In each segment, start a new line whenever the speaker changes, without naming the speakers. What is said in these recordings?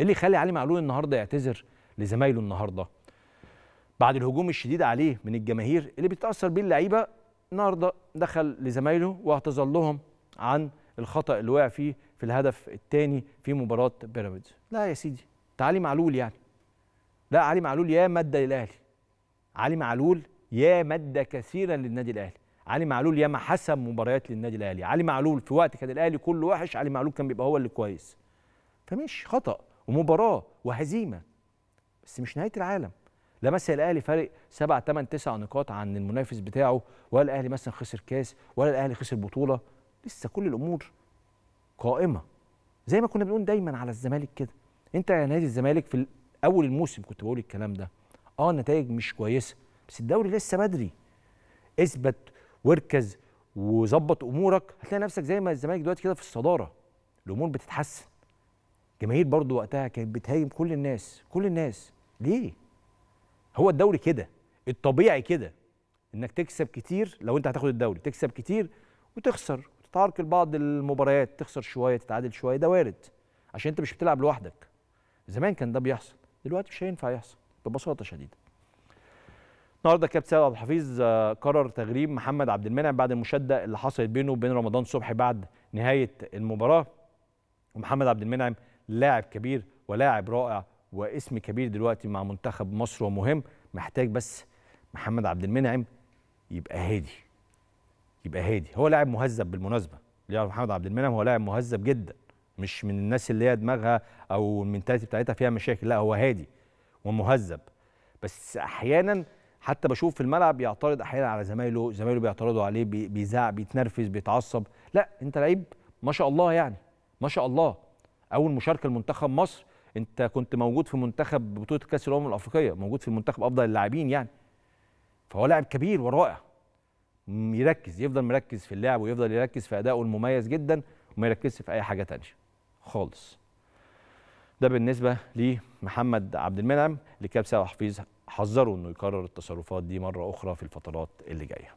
ايه اللي يخلي علي معلول النهارده يعتذر لزمايله النهارده بعد الهجوم الشديد عليه من الجماهير اللي بيتاثر بيه اللعيبه النهارده دخل لزمايله واعتذر لهم عن الخطا اللي وقع فيه في الهدف الثاني في مباراه بيراميدز لا يا سيدي ده علي معلول يعني لا علي معلول يا ماده للاهلي علي معلول يا ماده كثيرا للنادي الاهلي علي معلول يا ما حسم مباريات للنادي الاهلي علي معلول في وقت كان الاهلي كله وحش علي معلول كان بيبقى هو اللي كويس فمش خطأ ومباراه وهزيمه بس مش نهايه العالم لا مثلا الاهلي فارق 7 8 9 نقاط عن المنافس بتاعه ولا الاهلي مثلا خسر كاس ولا الاهلي خسر بطوله لسه كل الامور قائمه زي ما كنا بنقول دايما على الزمالك كده انت يا نادي الزمالك في اول الموسم كنت بقول الكلام ده اه النتائج مش كويسه بس الدوري لسه بدري اثبت واركز وظبط امورك هتلاقي نفسك زي ما الزمالك دلوقتي كده في الصداره الامور بتتحسن جماهير برضو وقتها كانت بتهاجم كل الناس كل الناس ليه هو الدوري كده الطبيعي كده انك تكسب كتير لو انت هتاخد الدوري تكسب كتير وتخسر تتعرقل بعض المباريات تخسر شويه تتعادل شويه ده وارد عشان انت مش بتلعب لوحدك زمان كان ده بيحصل دلوقتي مش هينفع يحصل ببساطه شديده النهارده كابتن سيد عبد الحفيظ آه، قرر تغريب محمد عبد المنعم بعد المشاده اللي حصلت بينه وبين رمضان صبحي بعد نهايه المباراه ومحمد عبد المنعم لاعب كبير ولاعب رائع واسم كبير دلوقتي مع منتخب مصر ومهم محتاج بس محمد عبد المنعم يبقى هادي يبقى هادي هو لاعب مهذب بالمناسبه اللي يعرف محمد عبد المنعم هو لاعب مهذب جدا مش من الناس اللي هي دماغها او المنتاليتي بتاعتها فيها مشاكل لا هو هادي ومهذب بس احيانا حتى بشوف في الملعب بيعترض احيانا على زمايله زمايله بيعترضوا عليه بيزعق بيتنرفز بيتعصب لا انت لعيب ما شاء الله يعني ما شاء الله اول مشاركه لمنتخب مصر انت كنت موجود في منتخب بطوله كاس الامم الافريقيه موجود في منتخب افضل اللاعبين يعني فهو لاعب كبير ورائع يركز يفضل مركز في اللعب ويفضل يركز في ادائه المميز جدا وما يركزش في اي حاجه تانية خالص ده بالنسبه لمحمد عبد المنعم لكاب سامح حفيظ حذره انه يكرر التصرفات دي مره اخرى في الفترات اللي جايه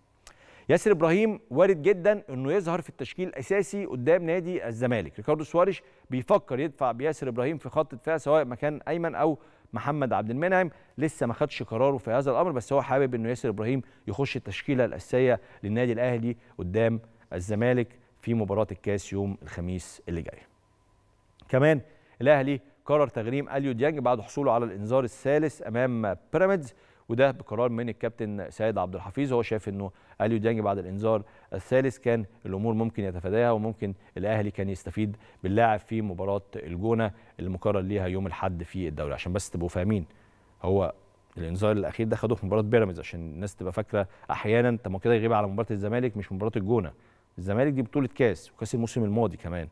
ياسر ابراهيم وارد جدا انه يظهر في التشكيل الاساسي قدام نادي الزمالك ريكاردو سواريش بيفكر يدفع بياسر ابراهيم في خط الدفاع سواء مكان ايمن او محمد عبد المنعم لسه ما خدش قراره في هذا الامر بس هو حابب انه ياسر ابراهيم يخش التشكيله الاساسيه للنادي الاهلي قدام الزمالك في مباراه الكاس يوم الخميس اللي جاي كمان الاهلي قرر تغريم اليو ديانج بعد حصوله على الانذار الثالث امام بيراميدز وده بقرار من الكابتن سيد عبد الحفيظ هو شايف انه اليو ديانج بعد الانذار الثالث كان الامور ممكن يتفاداها وممكن الاهلي كان يستفيد باللاعب في مباراه الجونه المقرر ليها يوم الاحد في الدوري عشان بس تبقوا فاهمين هو الانذار الاخير ده خدوه في مباراه بيراميدز عشان الناس تبقى فاكره احيانا طب ما كده يغيب على مباراه الزمالك مش مباراه الجونه الزمالك دي بطوله كاس وكاس الموسم الماضي كمان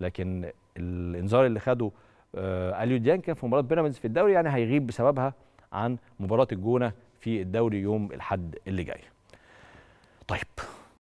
لكن الانذار اللي خده آه، اليو ديان كان في مباراه بيراميدز في الدوري يعني هيغيب بسببها عن مباراة الجونة في الدوري يوم الحد اللي جاي